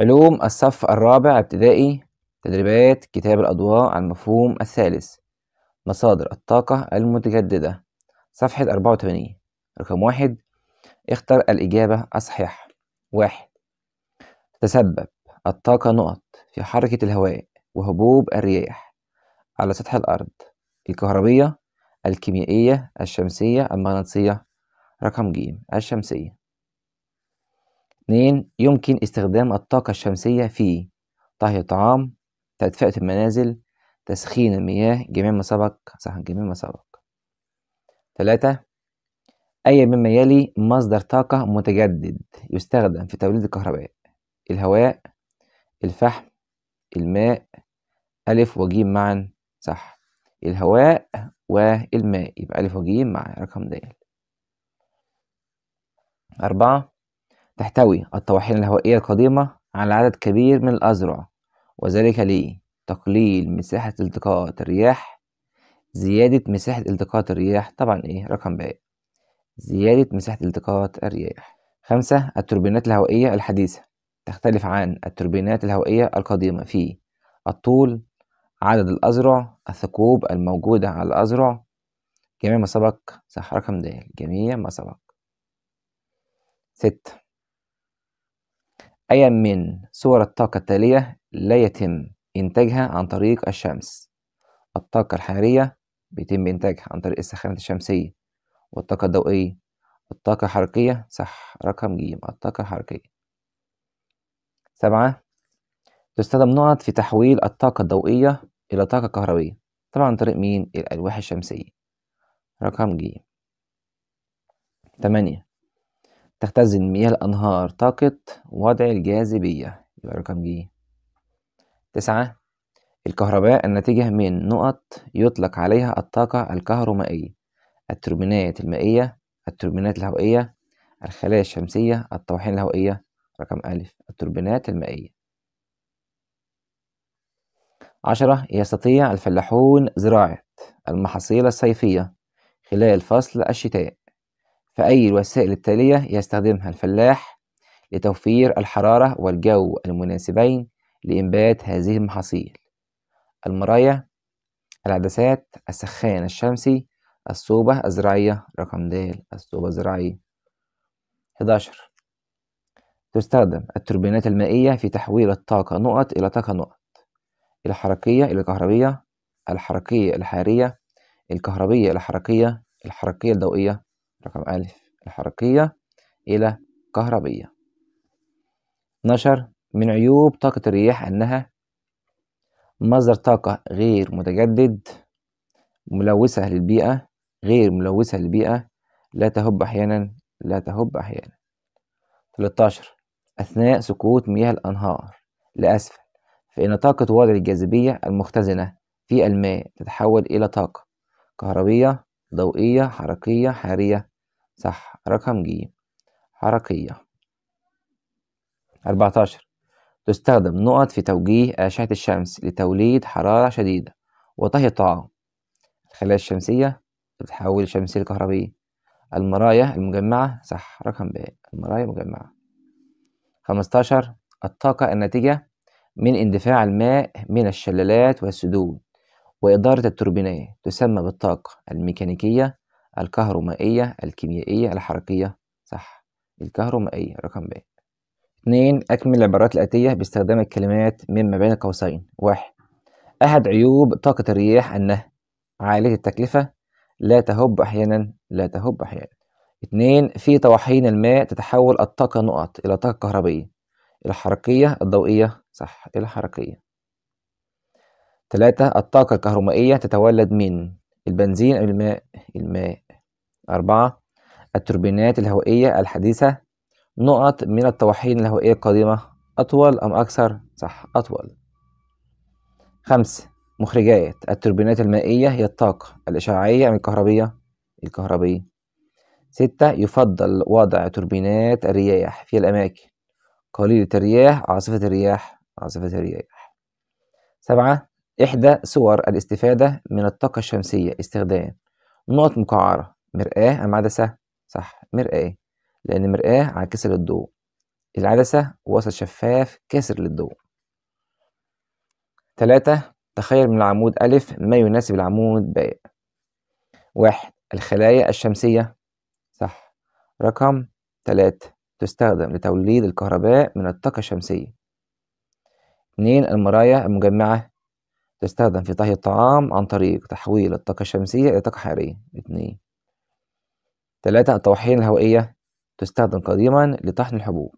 علوم الصف الرابع ابتدائي تدريبات كتاب الأضواء على المفهوم الثالث مصادر الطاقة المتجددة صفحة 84 رقم واحد اختر الإجابة الصحيحة واحد تسبب الطاقة نقط في حركة الهواء وهبوب الرياح على سطح الأرض الكهربية الكيميائية الشمسية المغناطيسية رقم ج الشمسية اثنين يمكن استخدام الطاقة الشمسية في طهي الطعام تدفئة المنازل تسخين المياه جميع ما سبق صح جميع ما سبق ثلاثة أي مما يلي مصدر طاقة متجدد يستخدم في توليد الكهرباء الهواء الفحم الماء ألف وجيم معا صح الهواء والماء يبقى ألف وجيم مع رقم دال أربعة تحتوي الطواحين الهوائية القديمة على عدد كبير من الأذرع وذلك لتقليل مساحة التقاط الرياح زيادة مساحة التقاط الرياح طبعا إيه رقم باقي زيادة مساحة التقاط الرياح خمسة التوربينات الهوائية الحديثة تختلف عن التوربينات الهوائية القديمة في الطول عدد الأذرع الثقوب الموجودة على الأذرع جميع ما سبق صح رقم ده جميع ما سبق ستة أي من صور الطاقة التالية لا يتم إنتاجها عن طريق الشمس الطاقة الحرارية بيتم إنتاجها عن طريق السخانات الشمسية والطاقة الضوئية الطاقة الحركية صح رقم ج الطاقة الحركية سبعة تستخدم نقط في تحويل الطاقة الضوئية إلى طاقة كهربية طبعا عن طريق مين الألواح الشمسية رقم ج تمانية تختزن مياه الأنهار طاقة وضع الجاذبية يبقى رقم ج تسعة الكهرباء الناتجة من نقط يطلق عليها الطاقة الكهرومائية التوربينات المائية التوربينات الهوائية الخلايا الشمسية الطواحين الهوائية رقم أ التوربينات المائية عشرة يستطيع الفلاحون زراعة المحاصيل الصيفية خلال فصل الشتاء فأي الوسائل التالية يستخدمها الفلاح لتوفير الحرارة والجو المناسبين لإنبات هذه المحاصيل المراية العدسات السخان الشمسي الصوبة الزراعية رقم د الصوبة الزراعية 11 تستخدم التوربينات المائية في تحويل الطاقة نقط إلى طاقة نقط الحركية إلى الكهربية الحركية الحارية الكهربية الحركية الحركية الضوئية رقم ألف الحركية إلى كهربية نشر من عيوب طاقة الرياح أنها مصدر طاقة غير متجدد ملوثة للبيئة غير ملوثة للبيئة لا تهب أحيانا لا تهب أحيانا 13 أثناء سقوط مياه الأنهار لأسفل فإن طاقة وضع الجاذبية المختزنة في الماء تتحول إلى طاقة كهربية ضوئية حركية حارية صح رقم ج حركية أربعتاشر تستخدم نقط في توجيه أشعة الشمس لتوليد حرارة شديدة وطهي الطعام الخلايا الشمسية بتتحول الشمسية الكهربية المرايا المجمعة صح رقم ب المرايا المجمعة خمستاشر الطاقة الناتجة من اندفاع الماء من الشلالات والسدود وإدارة التوربينات تسمى بالطاقة الميكانيكية الكهرومائية الكيميائية الحركية صح الكهرومائية رقم ب اثنين أكمل العبارات الآتية باستخدام الكلمات مما بين قوسين واحد أحد عيوب طاقة الرياح أنها عالية التكلفة لا تهب أحيانا لا تهب أحيانا اثنين في طواحين الماء تتحول الطاقة نقط إلى طاقة كهربية الحركية الضوئية صح الحركية ثلاثة الطاقة الكهرومائية تتولد من البنزين أو الماء الماء أربعة التوربينات الهوائية الحديثة نقط من الطواحين الهوائية القديمة أطول أم أكثر؟ صح أطول خمسة مخرجات التوربينات المائية هي الطاقة الإشعاعية أم الكهربية؟ الكهربية ستة يفضل وضع توربينات الرياح في الأماكن قليلة الرياح عاصفة الرياح عاصفة الرياح سبعة إحدى صور الاستفادة من الطاقة الشمسية استخدام نقط مقعرة مرآة أم عدسة؟ صح مرآة لأن مرآة عاكسة للضوء العدسة وسط شفاف كاسر للضوء تلاتة تخيل من العمود أ ما يناسب العمود باء واحد الخلايا الشمسية صح رقم تلاتة تستخدم لتوليد الكهرباء من الطاقة الشمسية اتنين المرايا المجمعة تستخدم في طهي الطعام عن طريق تحويل الطاقة الشمسية إلى طاقة حرارية اتنين ثلاثة الطواحين الهوائية تستخدم قديما لطحن الحبوب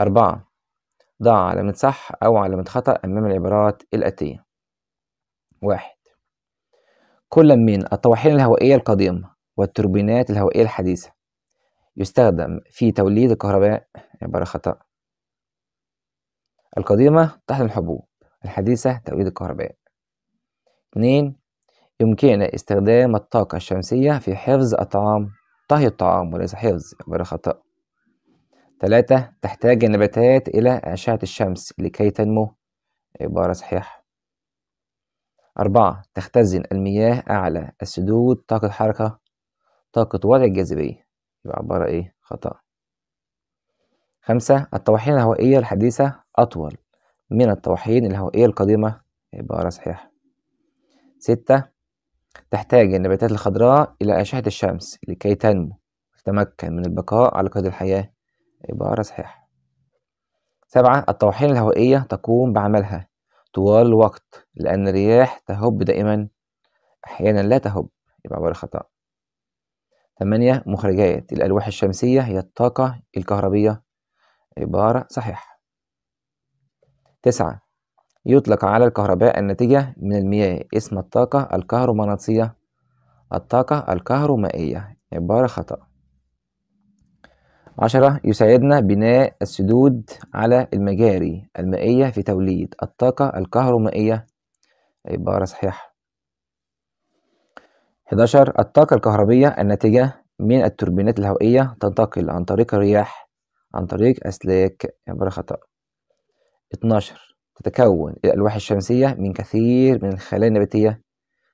أربعة ضع علامة صح أو علامة خطأ أمام العبارات الآتية واحد كل من الطواحين الهوائية القديمة والتوربينات الهوائية الحديثة يستخدم في توليد الكهرباء عبارة خطأ القديمة طحن الحبوب الحديثة توليد الكهرباء اتنين يمكن استخدام الطاقة الشمسية في حفظ الطعام طهي الطعام وليس حفظ عبارة خطأ تلاتة تحتاج النباتات إلى أشعة الشمس لكي تنمو عبارة صحيحة أربعة تختزن المياه أعلى السدود طاقة حركة طاقة وضع الجاذبية يبقى عبارة إيه خطأ خمسة الطواحين الهوائية الحديثة أطول من الطواحين الهوائية القديمة عبارة صحيحة ستة تحتاج النباتات الخضراء إلى أشعة الشمس لكي تنمو وتتمكن من البقاء على قيد الحياة عبارة صحيحة سبعة الطواحين الهوائية تقوم بعملها طوال الوقت لأن الرياح تهب دائما أحيانا لا تهب يبقى عبارة خطأ ثمانية مخرجات الألواح الشمسية هي الطاقة الكهربية عبارة صحيحة تسعة يطلق على الكهرباء الناتجة من المياه اسم الطاقة الكهرومغناطيسية الطاقة الكهرومائية عبارة خطأ عشرة يساعدنا بناء السدود على المجاري المائية في توليد الطاقة الكهرومائية عبارة صحيحة 11 الطاقة الكهربية الناتجة من التوربينات الهوائية تنتقل عن طريق الرياح عن طريق أسلاك عبارة خطأ 12 تتكون الألواح الشمسية من كثير من الخلايا النباتية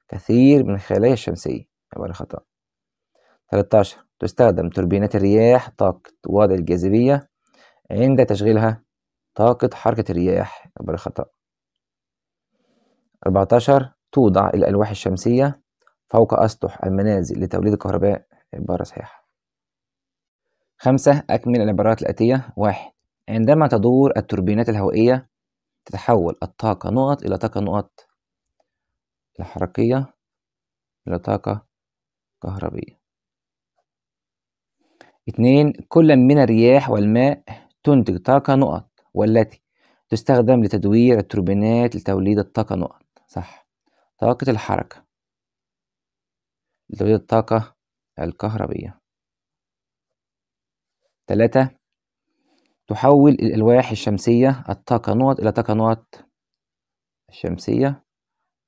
كثير من الخلايا الشمسية عبارة خطأ 13 تستخدم توربينات الرياح طاقة وضع الجاذبية عند تشغيلها طاقة حركة الرياح عبارة خطأ 14 توضع الألواح الشمسية فوق أسطح المنازل لتوليد الكهرباء عبارة صحيحة خمسة أكمل العبارات الآتية واحد عندما تدور التوربينات الهوائية تتحول الطاقة نقط إلى طاقة نقط الحركية إلى طاقة كهربية اثنين كل من الرياح والماء تنتج طاقة نقط والتي تستخدم لتدوير التوربينات لتوليد الطاقة نقط صح طاقة الحركة لتوليد الطاقة الكهربية ثلاثة تحول الألواح الشمسية الطاقة نقط إلى طاقة نقط الشمسية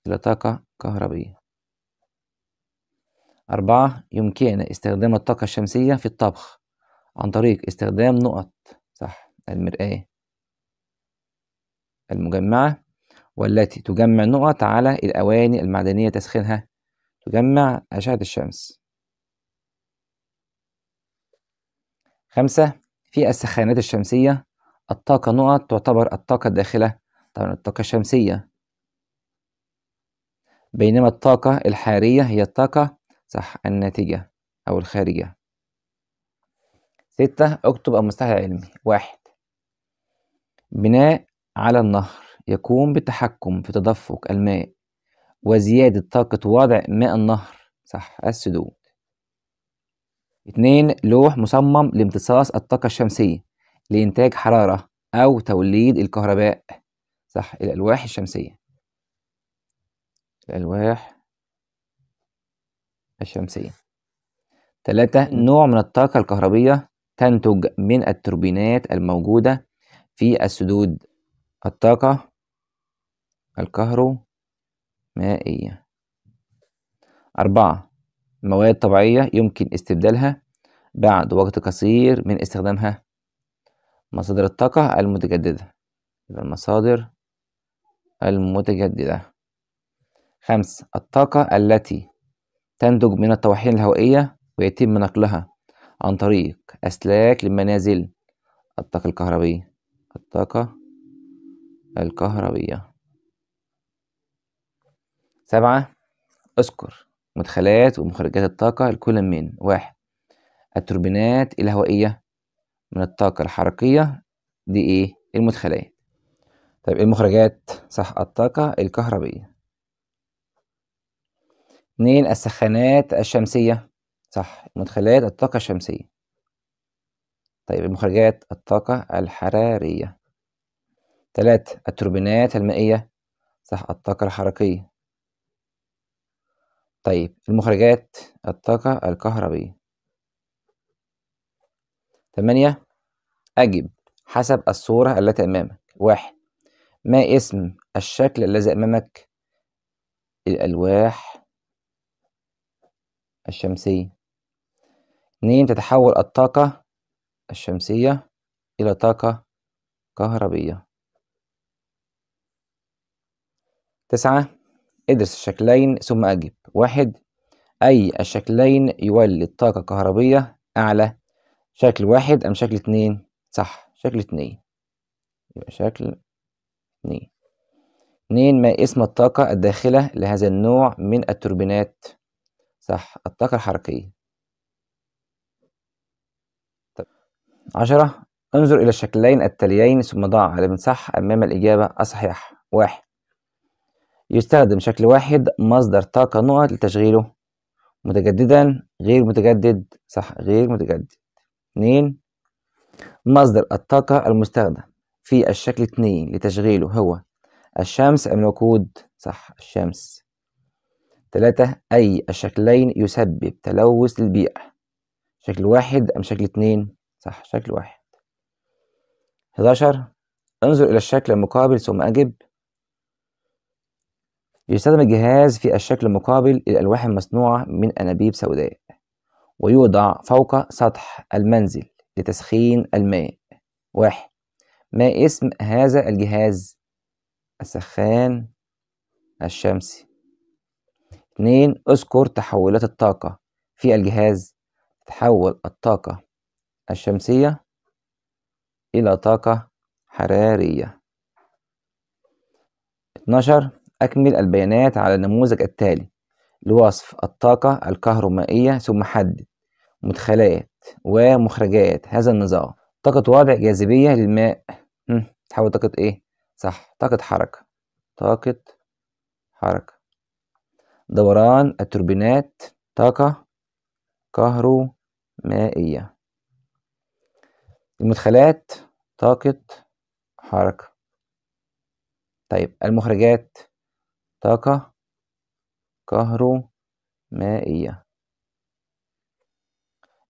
إلى طاقة كهربية أربعة يمكن استخدام الطاقة الشمسية في الطبخ عن طريق استخدام نقط صح المرآة المجمعة والتي تجمع نقط على الأواني المعدنية تسخينها تجمع أشعة الشمس خمسة في السخانات الشمسية الطاقة نقط تعتبر الطاقة الداخلة طبعا الطاقة الشمسية بينما الطاقة الحارية هي الطاقة صح الناتجة أو الخارجة ستة اكتب المصطلح العلمي واحد بناء على النهر يقوم بالتحكم في تدفق الماء وزيادة طاقة وضع ماء النهر صح السدو اتنين لوح مصمم لامتصاص الطاقة الشمسية لإنتاج حرارة أو توليد الكهرباء صح الألواح الشمسية الألواح الشمسية تلاتة نوع من الطاقة الكهربية تنتج من التوربينات الموجودة في السدود الطاقة الكهرومائية أربعة مواد طبيعية يمكن استبدالها بعد وقت قصير من استخدامها مصادر الطاقة المتجددة يبقى المصادر المتجددة خمس الطاقة التي تنتج من الطواحين الهوائية ويتم نقلها عن طريق أسلاك لمنازل الطاقة الكهربية الطاقة الكهربية سبعة اذكر مدخلات ومخرجات الطاقة لكل من واحد التوربينات الهوائية من الطاقة الحركية دي ايه المدخلات طيب المخرجات صح الطاقة الكهربية اتنين السخانات الشمسية صح مدخلات الطاقة الشمسية طيب المخرجات الطاقة الحرارية تلاتة التوربينات المائية صح الطاقة الحركية طيب المخرجات الطاقة الكهربية تمانية أجب حسب الصورة التي أمامك واحد ما اسم الشكل الذي أمامك الألواح الشمسية اتنين تتحول الطاقة الشمسية إلى طاقة كهربية تسعة ادرس الشكلين ثم أجب واحد أي الشكلين يولد طاقة كهربية أعلى شكل واحد أم شكل اتنين صح شكل اتنين يبقى شكل اتنين اتنين ما اسم الطاقة الداخلة لهذا النوع من التوربينات صح الطاقة الحركية عشرة انظر إلى الشكلين التاليين ثم ضع علامة صح أمام الإجابة الصحيحة واحد يستخدم شكل واحد مصدر طاقة نقط لتشغيله متجددا غير متجدد صح غير متجدد اتنين مصدر الطاقة المستخدم في الشكل اتنين لتشغيله هو الشمس أم الوقود صح الشمس تلاتة أي الشكلين يسبب تلوث للبيئة شكل واحد أم شكل اتنين صح شكل واحد حداشر انظر إلى الشكل المقابل ثم أجب يستخدم الجهاز في الشكل المقابل للألواح المصنوعة من أنابيب سوداء ويوضع فوق سطح المنزل لتسخين الماء واحد ما اسم هذا الجهاز السخان الشمسي اثنين اذكر تحولات الطاقة في الجهاز تحول الطاقة الشمسية إلى طاقة حرارية 12 أكمل البيانات على النموذج التالي لوصف الطاقة الكهرومائية ثم حدد مدخلات ومخرجات هذا النظام طاقة وضع جاذبية للماء تحول طاقة إيه؟ صح طاقة حركة طاقة حركة دوران التوربينات طاقة كهرومائية المدخلات طاقة حركة طيب المخرجات طاقة كهرومائية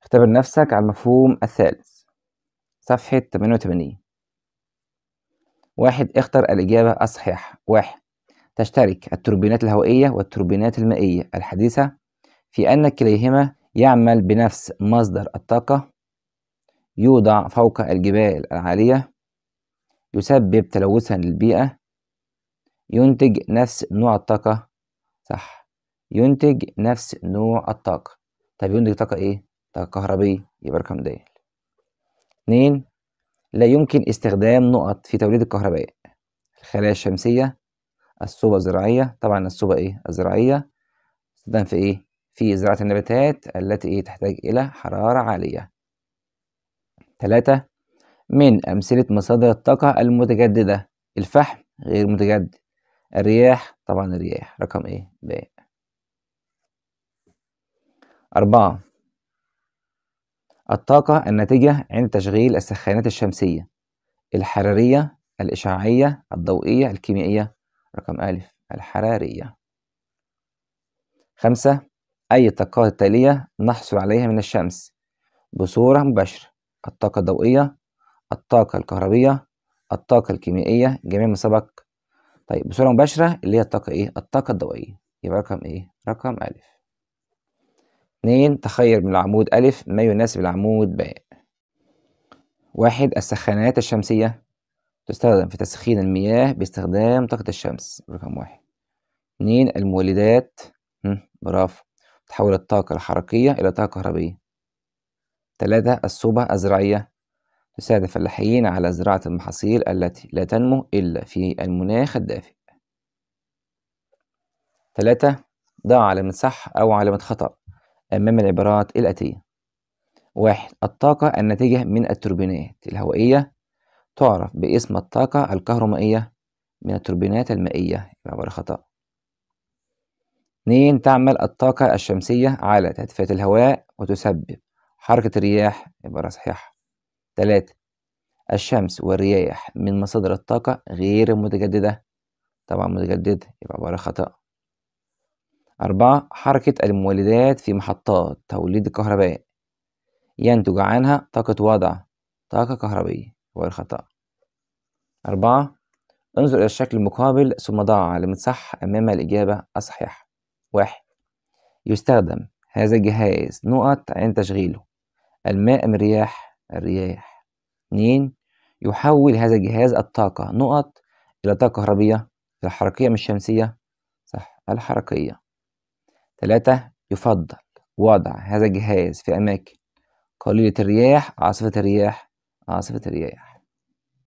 اختبر نفسك على المفهوم الثالث صفحة 88 واحد اختر الإجابة الصحيحة واحد تشترك التوربينات الهوائية والتوربينات المائية الحديثة في أن كليهما يعمل بنفس مصدر الطاقة يوضع فوق الجبال العالية يسبب تلوثا للبيئة ينتج نفس نوع الطاقة صح ينتج نفس نوع الطاقة طب ينتج طاقة ايه؟ طاقة كهربية يبقى رقم د اتنين لا يمكن استخدام نقط في توليد الكهرباء الخلايا الشمسية الصوبة الزراعية طبعا الصوبة ايه؟ الزراعية تستخدم في ايه؟ في زراعة النباتات التي ايه تحتاج إلى حرارة عالية تلاتة من أمثلة مصادر الطاقة المتجددة الفحم غير متجدد الرياح طبعا الرياح رقم ايه باء أربعة الطاقة الناتجة عند تشغيل السخانات الشمسية الحرارية الإشعاعية الضوئية الكيميائية رقم أ الحرارية خمسة أي الطاقات التالية نحصل عليها من الشمس بصورة مباشرة الطاقة الضوئية الطاقة الكهربية الطاقة الكيميائية جميع ما سبق طيب بصورة مباشرة اللي هي الطاقة إيه؟ الطاقة الضوئية يبقى رقم إيه؟ رقم ألف اتنين تخير من العمود ألف ما يناسب العمود باء واحد السخانات الشمسية تستخدم في تسخين المياه باستخدام طاقة الشمس رقم واحد اتنين المولدات برافو تحول الطاقة الحركية إلى طاقة كهربية تلاتة الصوبة الزراعية تساعد الفلاحين على زراعة المحاصيل التي لا تنمو إلا في المناخ الدافئ. ثلاثة ضع علامة صح أو علامة خطأ أمام العبارات الآتية. واحد الطاقة الناتجة من التوربينات الهوائية تعرف باسم الطاقة الكهرومائية من التوربينات المائية عبارة خطأ. اثنين تعمل الطاقة الشمسية على تدفئة الهواء وتسبب حركة الرياح عبارة صحيحة. تلاتة الشمس والرياح من مصادر الطاقة غير المتجددة طبعا متجددة يبقى عبارة خطأ أربعة حركة المولدات في محطات توليد الكهرباء ينتج عنها طاقة وضع طاقة كهربية عبارة خطأ أربعة انظر إلى الشكل المقابل ثم ضع علامة صح أمام الإجابة الصحيحة واحد يستخدم هذا الجهاز نقط عند تشغيله الماء من الرياح الرياح اثنين يحول هذا الجهاز الطاقة نقط إلى طاقة كهربية الحركية مش شمسية صح الحركية ثلاثة يفضل وضع هذا الجهاز في أماكن قليلة الرياح عاصفة الرياح عاصفة الرياح